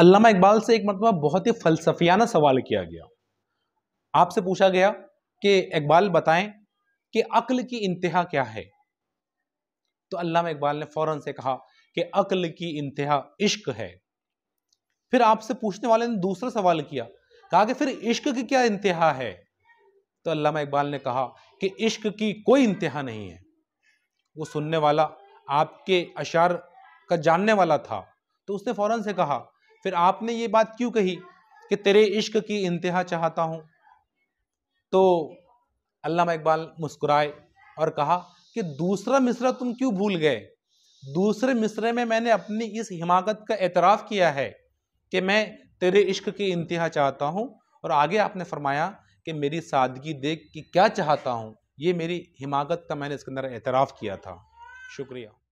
अल्लामा इकबाल से एक मरतबा बहुत ही फ़लसफियाना सवाल किया गया आपसे पूछा गया कि इकबाल बताएं कि अक्ल की इंतहा क्या है तो अल्लामा इकबाल ने फ़ौरन से कहा कि अक्ल की इंतहा इश्क है फिर आपसे पूछने वाले ने दूसरा सवाल किया कहा कि फिर इश्क की क्या इंतहा है तो अल्लामा इकबाल ने कहा कि इश्क की कोई इंतहा नहीं है वो सुनने वाला आपके अशार का जानने वाला था तो उसने फ़ौरन से कहा फिर आपने ये बात क्यों कही कि तेरे इश्क की इंतहा चाहता हूँ तो अल्लाह इकबाल मुस्कुराए और कहा कि दूसरा मिसरा तुम क्यों भूल गए दूसरे मिसरे में मैंने अपनी इस हिमाकत का एतराफ़ किया है कि मैं तेरे इश्क की इंतहा चाहता हूँ और आगे आपने फरमाया कि मेरी सादगी देख कि क्या चाहता हूँ ये मेरी हिमाकत का मैंने इसके अंदर एतराफ़ किया था शुक्रिया